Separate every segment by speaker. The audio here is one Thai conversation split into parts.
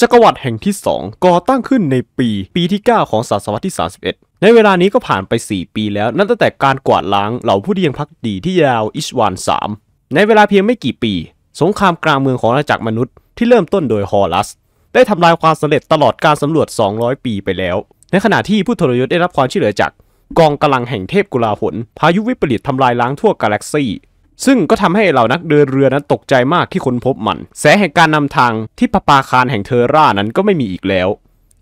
Speaker 1: จักรวรรดิแห่งที่ 2ก่อตั้งขึ้นในปี ปีที่ 9 ของศตวรรษที่ 31 ในเวลานี้ก็ผ่านไป 4 ปีแล้ว นับตั้งแต่การกวาดล้างเหล่าผู้ที่ยังพักดีที่ยาวอิชวาน3ในเวลาเพียงไม่กี่ปี สงครามกลางเมืองของอาณาจักรมนุษย์ที่เริ่มต้นโดยฮอรัสได้ทำลายความสำเร็จตลอดการสำรวจ 200 ปีไปแล้ว ในขณะที่ผู้ทรยศได้รับความช่วยเหลือจาก กองกำลังแห่งเทพกุลาหลพายุวิปริตทำลายล้างทั่วกาแล็กซี่ซึ่งก็ทำให้เหล่านักเดินเรือนั้นตกใจมากที่ค้นพบมัน แสแห่งการนำทางที่ปะปาคารแห่งเทอร่านั้นก็ไม่มีอีกแล้ว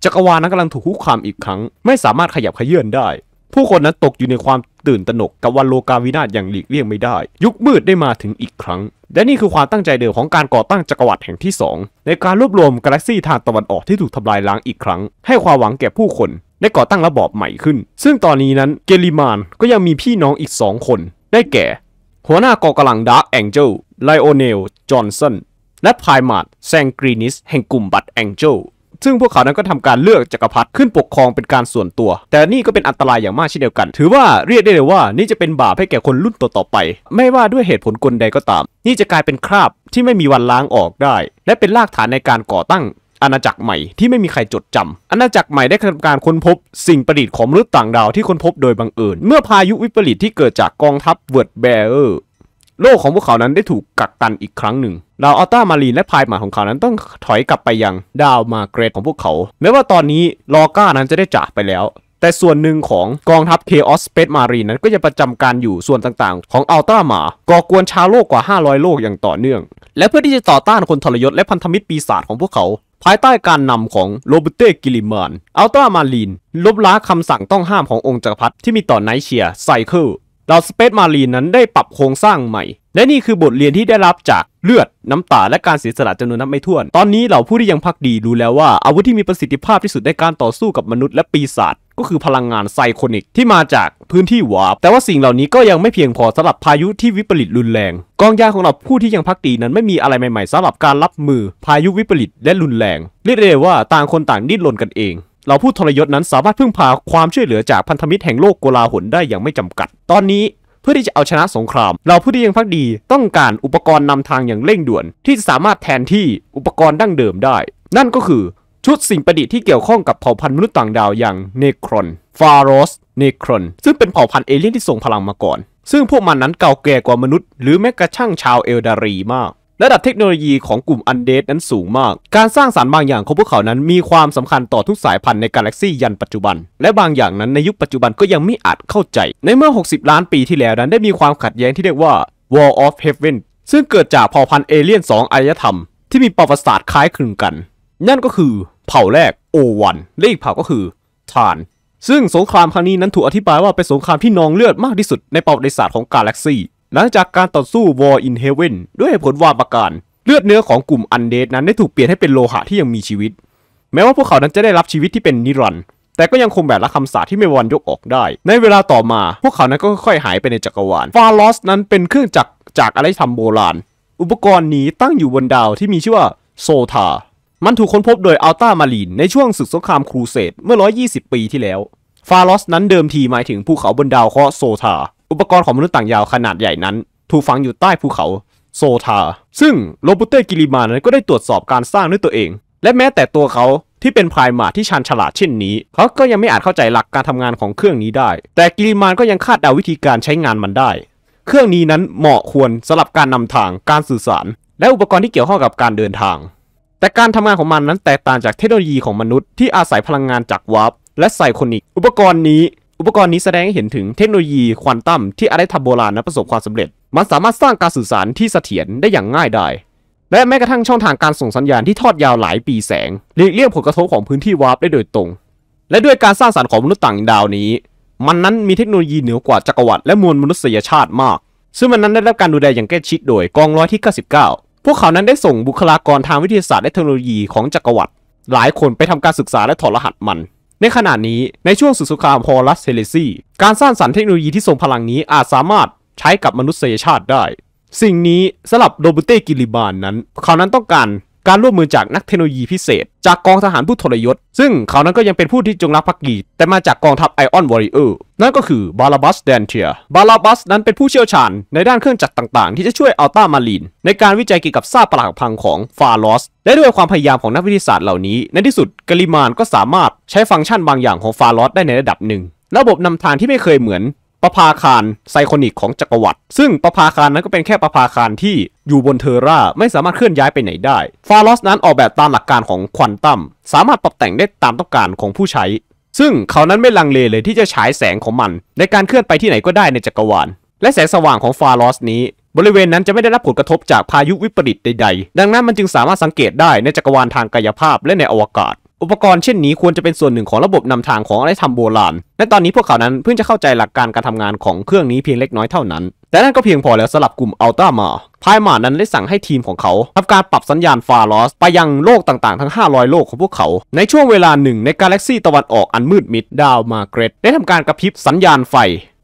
Speaker 1: จักรวาลนั้นกำลังถูกคุกคามอีกครั้ง ไม่สามารถขยับขยื่นได้ ผู้คนนั้นตกอยู่ในความตื่นตระหนกกับวันโลกาวินาศอย่างหลีกเลี่ยงไม่ได้ ยุคมืดได้มาถึงอีกครั้ง และนี่คือความตั้งใจเดิมของการก่อตั้งจักรวรรดิแห่งที่ 2 ในการรวบรวมกาแล็กซี่ทางตะวันออกที่ถูกทำลายล้างอีกครั้ง ให้ความหวังแก่ผู้คนได้ก่อตั้งระบอบใหม่ขึ้น ซึ่งตอนนี้นั้นเกลิมานก็ยังมีพี่น้องอีก2คนได้แก่หัวหน้ากองกำลังดาร์กแองเจิลไลโอเนลจอห์นสันและพายมาร์ตแซงกรีนิสแห่งกลุ่มบัตแองเจิลซึ่งพวกเขานั้นก็ทำการเลือกจักรพรรดิขึ้นปกครองเป็นการส่วนตัว แต่นี่ก็เป็นอันตรายอย่างมากเช่นเดียวกัน ถือว่าเรียกได้เลยว่านี่จะเป็นบาปให้แก่คนรุ่นต่อๆไป ไม่ว่าด้วยเหตุผลกลใดก็ตาม นี่จะกลายเป็นคราบที่ไม่มีวันล้างออกได้ และเป็นรากฐานในการก่อตั้งอาณาจักรใหม่ที่ไม่มีใครจดจำอาณาจักรใหม่ได้ทำการค้นพบสิ่งประดิษฐ์ของมนุษย์ต่างดาวที่ค้นพบโดยบังเอิญ เมื่อพายุวิปริตที่เกิดจากกองทัพเวิร์ดแบลร์โลกของพวกเขานั้นได้ถูกกักกันอีกครั้งหนึ่งดาวอัลต้ามารีนและพายหมาของเขานั้นต้องถอยกลับไปยังดาวมาเกรตของพวกเขา แม้ว่าตอนนี้ลอก้านั้นจะได้จากไปแล้ว แต่ส่วนหนึ่งของกองทัพเคออสเปซมารีนนั้นก็จะประจำการอยู่ส่วนต่าง ๆ ของอัลต้าหมาก่อกวนชาวโลกกว่า 500 โลกอย่างต่อเนื่อง และเพื่อที่จะต่อต้านคนทรยศและพันธมิตรปีศาจของพวกเขาภายใต้การนำของ โรเบเต้กิลิมานอัลตรามารีนลบล้างคำสั่งต้องห้ามขององค์จักรพรรดิที่มีต่อไนเชีย ไซเคิลดาวสเปซมารีนนั้นได้ปรับโครงสร้างใหม่ และนี่คือบทเรียนที่ได้รับจากเลือดน้ำตา และการเสียสละจำนวนนับไม่ถ้วน ตอนนี้เหล่าผู้ที่ยังพักดีรู้แล้วว่าอาวุธที่มีประสิทธิภาพที่สุดในการต่อสู้กับมนุษย์และปีศาจก็คือพลังงานไซคอนิกที่มาจากพื้นที่วาร์ปแต่ว่าสิ่งเหล่านี้ก็ยังไม่เพียงพอสำหรับพายุที่วิปริตรุนแรง กองยาของเราผู้ที่ยังพักดีนั้นไม่มีอะไรใหม่ ๆสำหรับการรับมือพายุวิปริตและรุนแรง เรียกได้ว่าต่างคนต่างดิ้นรนกันเอง เราผู้ทรยศนั้นสามารถพึ่งพาความช่วยเหลือจากพันธมิตรแห่งโลกโกลาหลได้อย่างไม่จำกัด ตอนนี้เพื่อที่จะเอาชนะสงคราม เราผู้ที่ยังพักดีต้องการอุปกรณ์นำทางอย่างเร่งด่วน ที่สามารถแทนที่อุปกรณ์ดั้งเดิมได้ นั่นก็คือชุดสิ่งประดิษฐ์ที่เกี่ยวข้องกับเผ่าพันธุ์มนุษย์ต่างดาวอย่างเนครอนฟาโรสเนครอนซึ่งเป็นเผ่าพันธุ์เอเลี่ยนที่ทรงพลังมาก่อน ซึ่งพวกมันนั้นเก่าแก่กว่ามนุษย์ หรือแม้กระทั่งชาวเอลดารีมากระดับเทคโนโลยีของกลุ่มอันเดสนั้นสูงมาก การสร้างสารรค์บางอย่างของพวกเขานั้นมีความสำคัญต่อทุกสายพันธุ์ในกาแล็กซี่ยันปัจจุบัน และบางอย่างนั้นในยุคปัจจุบันก็ยังไม่อาจเข้าใจ ในเมื่อ 60 ล้านปีที่แล้วนั้นได้มีความขัดแย้งที่เรียกว่า War of Heaven ซึ่งเกิดจากเผ่าพันธุ์เอเลี่ยน 2อารยธรรมที่มีประวัติศาสตร์คล้ายคลึงกัน นั่นก็คือเผ่าแรกโอวันและอีกเผ่าก็คือทานซึ่งสงครามครั้งนี้นั้นถูกอธิบายว่าเป็นสงครามที่นองเลือดมากที่สุดในประวัติศาสตร์ของกาแล็กซีหลังจากการต่อสู้ War in Heaven ด้วยผลวาประการเลือดเนื้อของกลุ่มอันเดดนั้นได้ถูกเปลี่ยนให้เป็นโลหะที่ยังมีชีวิต แม้ว่าพวกเขานั้นจะได้รับชีวิตที่เป็นนิรัน์แต่ก็ยังคงแบบละคำสาที่ไม่วันยกออกได้ ในเวลาต่อมา พวกเขานั้นก็ค่อยๆหายไปในจักรวาลฟาลอสนั้นเป็นเครื่องจักรจากอะไรทำโบราณอุปกรณ์นี้ตั้งอยู่บนดาวที่มีชื่อว่าโซธามันถูกค้นพบโดยอัลตามารีนในช่วงศึกสงครามครูเสดเมื่อ 120 ปีที่แล้ว ฟาลอสนั้นเดิมทีหมายถึงภูเขาบนดาวเคราะห์โซธาอุปกรณ์ของมนุษย์ต่างยาวขนาดใหญ่นั้น ถูกฝังอยู่ใต้ภูเขาโซธาซึ่งโรบูเต้กิริมานั้นก็ได้ตรวจสอบการสร้างด้วยตัวเอง และแม้แต่ตัวเขาที่เป็นพรายมาที่ชันฉลาดเช่นนี้ เขาก็ยังไม่อาจเข้าใจหลักการทำงานของเครื่องนี้ได้ แต่กิริมานก็ยังคาดเดาวิธีการใช้งานมันได้ เครื่องนี้นั้นเหมาะควรสำหรับการนำทาง การสื่อสาร และอุปกรณ์ที่เกี่ยวข้องกับการเดินทางแต่การทำงานของมันนั้นแตกต่างจากเทคโนโลยีของมนุษย์ที่อาศัยพลังงานจากวาร์ปและไซคคนิกอุปกรณ์นี้ อุปกรณ์นี้แสดงให้เห็นถึงเทคโนโลยีควอนตัมที่อารยธรรมโบราณนั้นประสบความสำเร็จ มันสามารถสร้างการสื่อสารที่เสถียรได้อย่างง่ายดายและแม้กระทั่งช่องทางการส่งสัญญาณที่ทอดยาวหลายปีแสงหลีกเลี่ยงผลกระทบของพื้นที่วาร์ปได้โดยตรง และด้วยการสร้างสารรค์ของมนุษย์ต่างดาวนี้มันนั้น มีเทคโนโลยีเหนือกว่าจักรวรรดิและมวลมนุษยชาติมากซึ่งมันนั้นได้รับการดูแลอย่างใกล้ชิดโดยกองร้อยที่99พวกเขานั้นได้ส่งบุคลากรทางวิทยาศาสตร์และเทคโนโลยีของจักรวรรดิหลายคนไปทำการศึกษาและถอดรหัสมัน ในขณะนี้ในช่วงสุดสุครามพอลัสเทเลซีการสร้างสรรค์เทคโนโลยีที่ทรงพลังนี้อาจสามารถใช้กับมนุษยชาติได้ สิ่งนี้สำหรับโรเบเต้กิลิบานนั้นเขานั้นต้องการการร่วมมือจากนักเทคโนโลยีพิเศษ จากกองทหารผู้ทรยศ ซึ่งเขานั้นก็ยังเป็นผู้ที่จงรักภักดีแต่มาจากกองทัพไอออนวอริเออร์นั่นก็คือบาลาบัสแดนเทียบาลาบัสนั้นเป็นผู้เชี่ยวชาญในด้านเครื่องจักรต่างๆ ที่จะช่วยอัลต้ามารีนในการวิจัยเกี่ยวกับซากปรักหักพังของฟาลอสและด้วยความพยายามของนักวิทยาศาสตร์เหล่านี้ในที่สุดกลิมานก็สามารถใช้ฟังก์ชันบางอย่างของฟาลอสได้ในระดับหนึ่ง ระบบนำทางที่ไม่เคยเหมือนประภาคารไซคอนิกของจักรวรรดิซึ่งประภาคารนั้นก็เป็นแค่ประภาคารที่อยู่บนเทอร่า ไม่สามารถเคลื่อนย้ายไปไหนได้ ฟาลอสนั้นออกแบบตามหลักการของควอนตัมสามารถปรับแต่งได้ตามต้องการของผู้ใช้ ซึ่งเขานั้นไม่ลังเลเลยที่จะฉายแสงของมัน ในการเคลื่อนไปที่ไหนก็ได้ในจักรวาลและแสงสว่างของฟาลอสนี้ บริเวณนั้นจะไม่ได้รับผลกระทบจากพายุวิปริตใด ๆ ดังนั้นมันจึงสามารถสังเกตได้ในจักรวาลทางกายภาพและในอวกาศอุปกรณ์เช่นนี้ควรจะเป็นส่วนหนึ่งของระบบนำทางของอารยธรรมโบราณ และตอนนี้พวกเขานั้นเพิ่งจะเข้าใจหลักการการทำงานของเครื่องนี้เพียงเล็กน้อยเท่านั้น แต่นั่นก็เพียงพอแล้วสำหรับกลุ่มอัลตร้ามาพายมานั้นได้สั่งให้ทีมของเขาทำการปรับสัญญาณฟาลอสไปยังโลกต่างๆ ทั้ง 500 โลกของพวกเขา ในช่วงเวลาหนึ่งในกาแล็กซีตะวันออกอันมืดมิดดาวมาเกรตได้ทำการกระพริบสัญญาณไฟ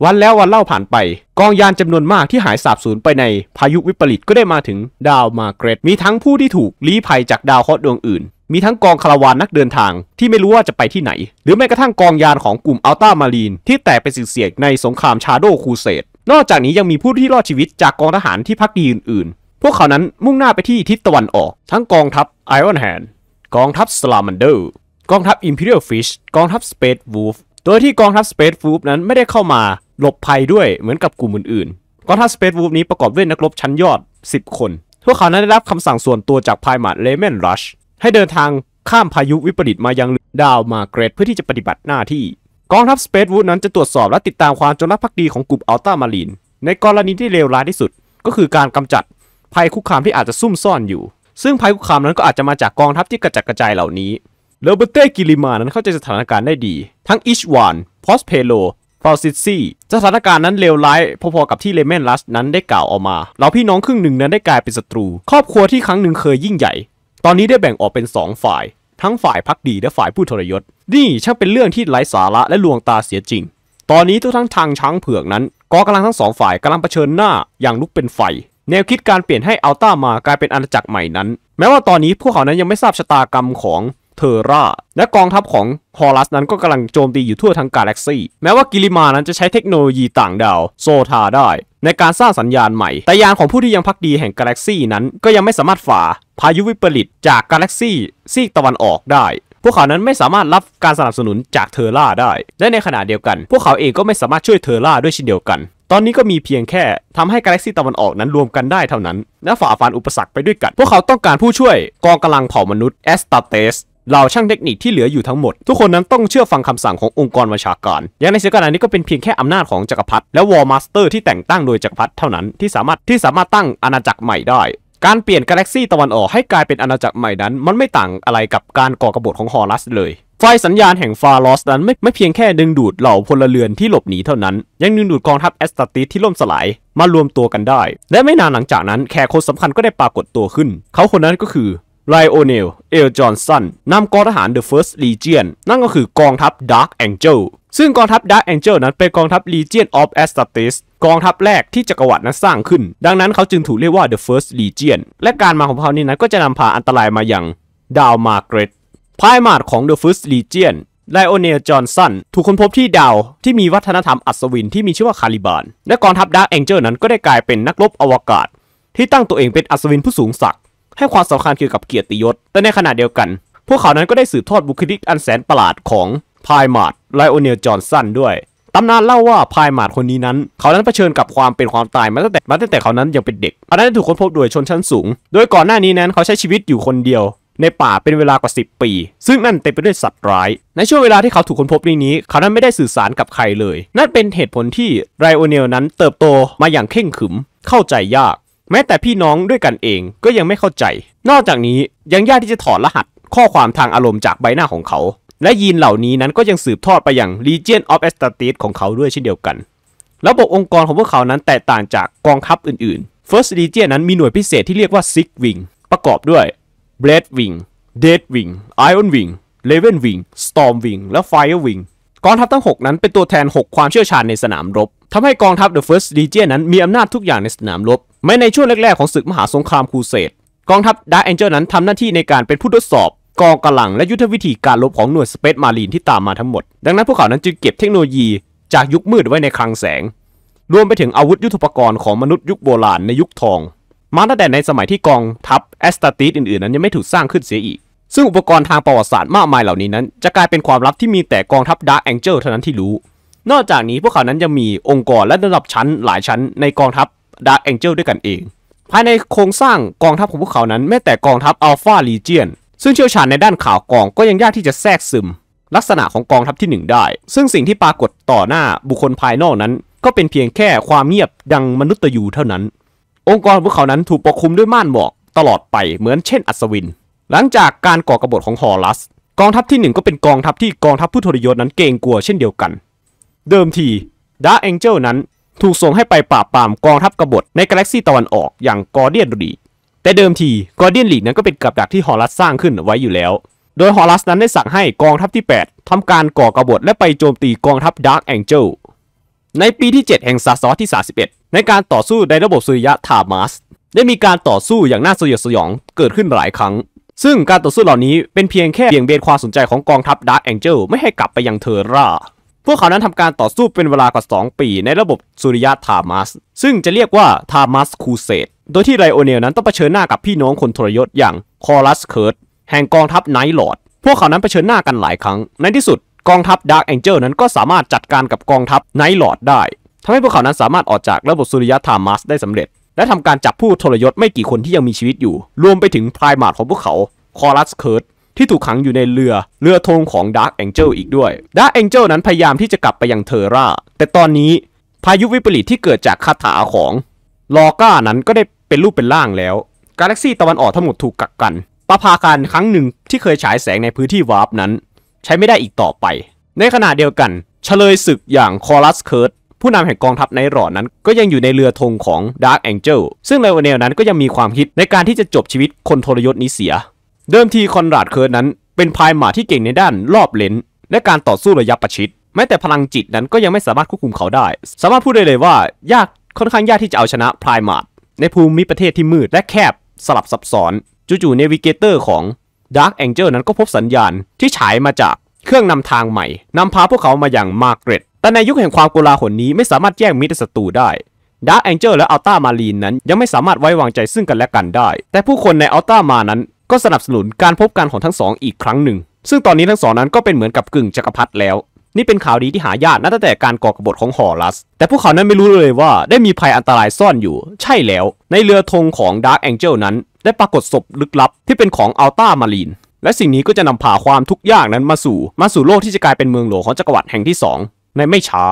Speaker 1: วันแล้ววันเล่าผ่านไปกองยานจำนวนมากที่หายสาบสูญไปในพายุวิปริตก็ได้มาถึงดาวมาเกรตมีทั้งผู้ที่ถูกลี้ภัยจากดาวเคราะห์ดวงอื่นมีทั้งกองคาราวานนักเดินทางที่ไม่รู้ว่าจะไปที่ไหน หรือแม้กระทั่งกองยานของกลุ่มอัลต้ามารีนที่แตกเป็นเสียงในสงครามชาโดคูเซต นอกจากนี้ยังมีผู้ที่รอดชีวิตจากกองทหารที่พักดีอื่นๆ พวกเขานั้นมุ่งหน้าไปที่ทิศตะวันออก ทั้งกองทัพไอออนแฮนด์กองทัพสลามันเดอร์กองทัพอิมพีเรียลฟิชกองทัพสเปซวูฟโดยที่กองทัพสเปซวูฟนั้นไม่ได้เข้ามาหลบภัยด้วยเหมือนกับกลุ่มอื่นๆ กองทัพสเปซวูฟนี้ประกอบด้วยนักรบชั้นยอด 10 คนพวกเขานั้นได้รับคำสั่งส่วนตัวจากพายมาเลเมนรัชให้เดินทางข้ามพายุวิปริตมายังดาวมาเกรดเพื่อที่จะปฏิบัติหน้าที่ กองทัพสเปซวูดนั้นจะตรวจสอบ และติดตามความจงรักภักดีของกลุ่มอัลตามารีน ในกรณีที่เลวร้าย ที่สุด ก็คือการกำจัด ภัยคุกคามที่อาจจะซุ่มซ่อนอยู่ ซึ่งภัยคุกคามนั้นก็อาจจะมาจากกองทัพที่กระจัดกระจายเหล่านี้เลเบเต้กิลิมานั้นเข้าใจสถานการณ์ได้ดี ทั้งอิชวานพอสเพโลฟอลซิซี่สถานการณ์นั้นเลวร้ายพอๆกับที่เลเมนลัสนั้นได้กล่าวออกมาเราพี่น้องครึ่งหนึ่งนั้นได้กลายเป็นศัตรู ครอบครัวที่ครั้งหนึ่งเคยยิ่งใหญ่ตอนนี้ได้แบ่งออกเป็น 2 ฝ่ายทั้งฝ่ายพักดีและฝ่ายผู้ทรยศนี่ช่างเป็นเรื่องที่ไร้สาระและลวงตาเสียจริง ตอนนี้ทุกทั้งทางช้างเผือกนั้นก็กำลังทั้งสองฝ่ายกำลังเผชิญหน้าอย่างลุกเป็นไฟแนวคิดการเปลี่ยนให้อัลต้ามากลายเป็นอาณาจักรใหม่นั้นแม้ว่าตอนนี้พวกเขานั้นยังไม่ทราบชะตากรรมของเทอร่าและกองทัพของฮอรัสนั้นก็กำลังโจมตีอยู่ทั่วทั้งกาแล็กซี่แม้ว่ากิลิมานั้นจะใช้เทคโนโลยีต่างดาวโซทาได้ในการสร้างสัญญาณใหม่แต่ยานของผู้ที่ยังพักดีแห่งกาแล็กซี่นั้นก็ยังไม่สามารถฝ่าพายุวิปริตจากกาแล็กซี่ซีกตะวันออกได้ พวกเขานั้นไม่สามารถรับการสนับสนุนจากเทอร่าได้และในขณะเดียวกัน พวกเขาเองก็ไม่สามารถช่วยเทอร่าด้วยเช่นเดียวกัน ตอนนี้ก็มีเพียงแค่ทำให้กาแล็กซี่ตะวันออกนั้นรวมกันได้เท่านั้น และฝ่าฟันอุปสรรคไปด้วยกัน พวกเขาต้องการผู้ช่วยกองกำลังเผ่ามนุษย์แอสตาเตสเหล่าช่างเทคนิคที่เหลืออยู่ทั้งหมด ทุกคนนั้นต้องเชื่อฟังคำสั่งขององค์กรบัญชาการอย่างในเสือกาันนี้ก็เป็นเพียงแค่อำนาจของจักรพรรดิและวอลมาสเตอร์ที่แต่งตั้งโดยจักรพรรดิเท่านั้นที่สามารถที่สามารถตั้งอาณาจักรใหม่ได้ การเปลี่ยนกาแล็กซี่ตะวันออกให้กลายเป็นอาณาจักรใหม่นั้น มันไม่ต่างอะไรกับการก่อกบฏของฮอรัส เลยไฟสัญญาณแห่งฟาลอส นั้นไม่ไม่เพียงแค่ดึงดูดเหล่าพลเรือนที่หลบหนีเท่านั้น ยังดึงดูดกองทัพแอสตาติที่ล่มสลายมารวมตัวกันได้ และไม่นานหลังจากนั้นแขกคนสาคัญก็ได้ปรากฏตัวขึ้น เขาคนนั้นก็คือไรโอเนล เอลจอห์นสัน นำกองทหาร The First Legion นั่นก็คือกองทัพ Dark Angel ซึ่งกองทัพ Dark Angel นั้นเป็นกองทัพ Legion of a s t a า t ิ s กองทัพแรกที่จักรวรรดินั้นสร้างขึ้น ดังนั้นเขาจึงถูกเรียกว่า The First Legion และการมาของเขานี้นั้นก็จะนำพาอันตรายมาอย่างดาวมาเกรตพายมาดของ The First Legion ไลโอเนลจอห์นสัน ถูกค้นพบที่ดาว ที่มีวัฒนธรรมอัศวินที่มีชื่อว่าคาลิบานและกองทัพดาร์กแองเจิลนั้นก็ได้กลายเป็นนักรบอวกาศ ที่ตั้งตัวเองเป็นอัศวินผู้สูงศักดิ์ให้ความสำคัญเกี่ยวกับเกียรติยศ แต่ในขณะเดียวกัน พวกเขานั้นก็ได้สืบทอดบุคลิกอันแสนประหลาดของพายมาร์ดไลโอเนล จอห์นสัน ด้วย ตำนานเล่าว่าพายมาดคนนี้นั้น เขานั้นเผชิญกับความเป็นความตายมาตั้งแต่มาตั้งแต่เขานั้นยังเป็นเด็ก เขานั้นถูกค้นพบโดยชนชั้นสูง โดยก่อนหน้านี้นั้นเขาใช้ชีวิตอยู่คนเดียว ในป่าเป็นเวลากว่า 10 ปี ซึ่งนั่นเต็มไปด้วยสัตว์ร้าย ในช่วงเวลาที่เขาถูกค้นพบนี้นี้ เขานั้นไม่ได้สื่อสารกับใครเลย นั่นเป็นเหตุผลที่ไรโอเนลนั้น เติบโตมาอย่างเข่งขึมเข้าใจยากแม้แต่พี่น้องด้วยกันเองก็ยังไม่เข้าใจ นอกจากนี้ยังยากที่จะถอดรหัส ข้อความทางอารมณ์จากใบหน้าของเขา และยีนเหล่านี้นั้นก็ยังสืบทอดไปอย่าง Legion of a s t a t i s ของเขาด้วยเช่นเดียวกัน ระบบองค์กรของพวกเขานั้นแตกต่างจากกองทัพอื่นๆ First Legion นั้นมีหน่วยพิเศษที่เรียกว่า Six Wing ประกอบด้วย Blade Wing Dead Wing Iron Wing Raven Wing Storm Wing และ Fire Wing กองทัพทั้ง 6 นั้นเป็นตัวแทน 6 ความเชี่ยวชาญในสนามรบทำให้กองทัพ The First Legion นั้นมีอำนาจทุกอย่างในสนามรบแม้ในช่วงแรกๆของศึกมหาสงครามครูเสดกองทัพดาร์เอนเจอร์นั้นทำหน้าที่ในการเป็นผู้ทดสอบ กองกำลังและยุทธวิธีการลบของหน่วยสเปซมารีนที่ตามมาทั้งหมด ดังนั้นพวกเขานั้นจึงเก็บเทคโนโลยีจากยุคมืดไว้ในคลังแสง รวมไปถึงอาวุธยุทโธปกรณ์ของมนุษย์ยุคโบราณในยุคทอง มาตั้งแต่ในสมัยที่กองทัพแอสตาติสอื่นๆ นั้นยังไม่ถูกสร้างขึ้นเสียอีก ซึ่งอุปกรณ์ทางประวัติศาสตร์มากมายเหล่านี้นั้น จะกลายเป็นความลับที่มีแต่กองทัพดาร์แองเจิลเท่านั้นที่รู้ นอกจากนี้พวกเขานั้นยังมีองค์กรและระดับชั้นหลายชั้นในกองทัพดาร์กแองเจิลด้วยกันเอง ภายในโครงสร้างกองทัพของพวกเขานั้นแม้แต่กองทัพอัลฟาลีเจียนซึ่งเชี่ยวชาญในด้านข่าวกองก็ยังยากที่จะแทรกซึม ลักษณะของกองทัพที่ 1 ได้ ซึ่งสิ่งที่ปรากฏต่อหน้าบุคคลภายนอกนั้นก็เป็นเพียงแค่ความเงียบดังมนุษย์ตยูเท่านั้น องค์กรพวกเขานั้นถูกปกคลุมด้วยม่านหมอกตลอดไปเหมือนเช่นอัศวิน หลังจากการก่อกระบฏของฮอรัสกองทัพที่ 1 ก็เป็นกองทัพที่กองทัพผู้ทรยศนั้นเกรงกลัวเช่นเดียวกัน เดิมทีดาร์เองเจลนั้นถูกส่งให้ไปปราบปรามกองทัพกบฏในกาแล็กซี่ตะวันออกอย่างกอร์เดียนรีแต่เดิมทีกอร์เดียนลีนั้นก็เป็นกับดักที่ฮอรัสสร้างขึ้นไว้อยู่แล้ว โดยฮอรัสนั้นได้สั่งให้กองทัพที่ 8 ทำการก่อกบฏและไปโจมตีกองทัพดาร์กแองเจิลในปีที่ 7 แห่งศตวรรษที่ 31 ในการต่อสู้ในระบบสุริยะทามาสได้มีการต่อสู้อย่างน่าสยดสยองเกิดขึ้นหลายครั้ง ซึ่งการต่อสู้เหล่านี้เป็นเพียงแค่เบี่ยงเบนความสนใจของกองทัพดาร์กแองเจิลไม่ให้กลับไปยังเทอร่าพวกเขานั้นทำการต่อสู้เป็นเวลากว่า 2 ปี ในระบบสุริยะทามัสซึ่งจะเรียกว่าทามัสคูเซตโดยที่ไรโอเนลนั้นต้องเผชิญหน้ากับพี่น้องคนทรยศอย่างคอรัสเคิร์ดแห่งกองทัพไนท์ลอร์ดพวกเขานั้นเผชิญหน้ากันหลายครั้ง ในที่สุด กองทัพดาร์กแองเจิลนั้นก็สามารถจัดการกับกองทัพไนท์ลอร์ดได้ทำให้พวกเขานั้นสามารถออกจากระบบสุริยะทามัสได้สำเร็จ และทำการจับผู้ทรยศไม่กี่คนที่ยังมีชีวิตอยู่ รวมไปถึงพรายมาดของพวกเขาคอรัสเคิร์ดที่ถูกขังอยู่ในเรือเรือธงของดาร์กแองเจิลอีกด้วยดาร์กแองเจิลนั้นพยายามที่จะกลับไปยังเทอร่า แต่ตอนนี้พายุวิปริตที่เกิดจากคาถาของ ลอก้านั้นก็ได้เป็นรูปเป็นร่างแล้วกาแล็กซีตะวันออกทั้งหมดถูกกักกัน ประภาการครั้งหนึ่งที่เคยฉายแสงในพื้นที่วาร์ปนั้น ใช้ไม่ได้อีกต่อไป ในขณะเดียวกันเฉลยศึกอย่างคอรัสเคิร์ดผู้นำแห่งกองทัพไนรอดนั้น ก็ยังอยู่ในเรือธงของดาร์กแองเจิลซึ่งเลโอเนลนั้นก็ยังมีความคิดในการที่จะจบชีวิตคนทรยศนี้เสียเดิมทีคอนราดเคิร์นั้น เป็นพายหมาที่เก่งในด้านรอบเลนและการต่อสู้ระยะประชิดแม้แต่พลังจิตนั้นก็ยังไม่สามารถควบคุมเขาได้ สามารถพูดได้เลยว่ายากค่อนข้างยากที่จะเอาชนะพายหมาในภูมิประเทศที่มืดและแคบสลับซับซ้อน จู่ๆเนวิเกเตอร์ของดาร์คแองเจิลนั้นก็พบสัญญาณที่ฉายมาจากเครื่องนำทางใหม่นำพาพวกเขามาอย่างมาเกรตแต่ในยุคแห่งความโกลาหลนี้ ไม่สามารถแยกมิตรศัตรูได้ดาร์ k แองเจิลและอัลต้ามารีนนั้นยังไม่สามารถไว้วางใจซึ่งกันและกันได้แต่ผู้คนในอัลต้ามานั้นก็สนับสนุนการพบกันของทั้งสองอีกครั้งหนึ่ง ซึ่งตอนนี้ทั้งสองนั้นก็เป็นเหมือนกับกึ่งจักรพรรดิแล้ว นี่เป็นข่าวดีที่หายากนับตั้งแต่การก่อกบฏของฮอรัส แต่พวกเขานั้นไม่รู้เลยว่า ได้มีภัยอันตรายซ่อนอยู่ ใช่แล้ว ในเรือธงของดาร์กแองเจิลนั้น ได้ปรากฏศพลึกลับที่เป็นของอัลต้ามารีนและสิ่งนี้ก็จะนำพาความทุกข์ยากนั้นมาสู่มาสู่โลกที่จะกลายเป็นเมืองหลวงของจักรวรรดิแห่งที่ 2 ในไม่ช้า